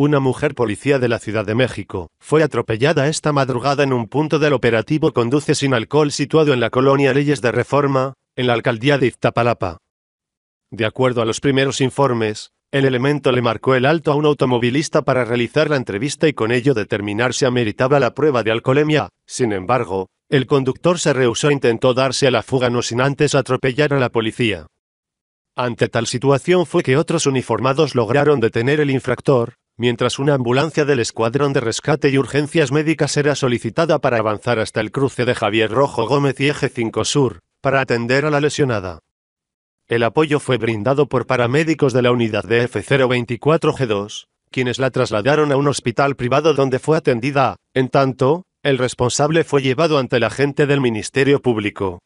una mujer policía de la Ciudad de México, fue atropellada esta madrugada en un punto del operativo Conduce sin alcohol situado en la colonia Leyes de Reforma, en la alcaldía de Iztapalapa. De acuerdo a los primeros informes, el elemento le marcó el alto a un automovilista para realizar la entrevista y con ello determinar si ameritaba la prueba de alcoholemia. Sin embargo, el conductor se rehusó e intentó darse a la fuga no sin antes atropellar a la policía. Ante tal situación fue que otros uniformados lograron detener el infractor, mientras una ambulancia del Escuadrón de Rescate y Urgencias Médicas era solicitada para avanzar hasta el cruce de Javier Rojo Gómez y Eje 5 Sur, para atender a la lesionada. El apoyo fue brindado por paramédicos de la unidad de F024G2, quienes la trasladaron a un hospital privado donde fue atendida, en tanto, el responsable fue llevado ante la agente del Ministerio Público.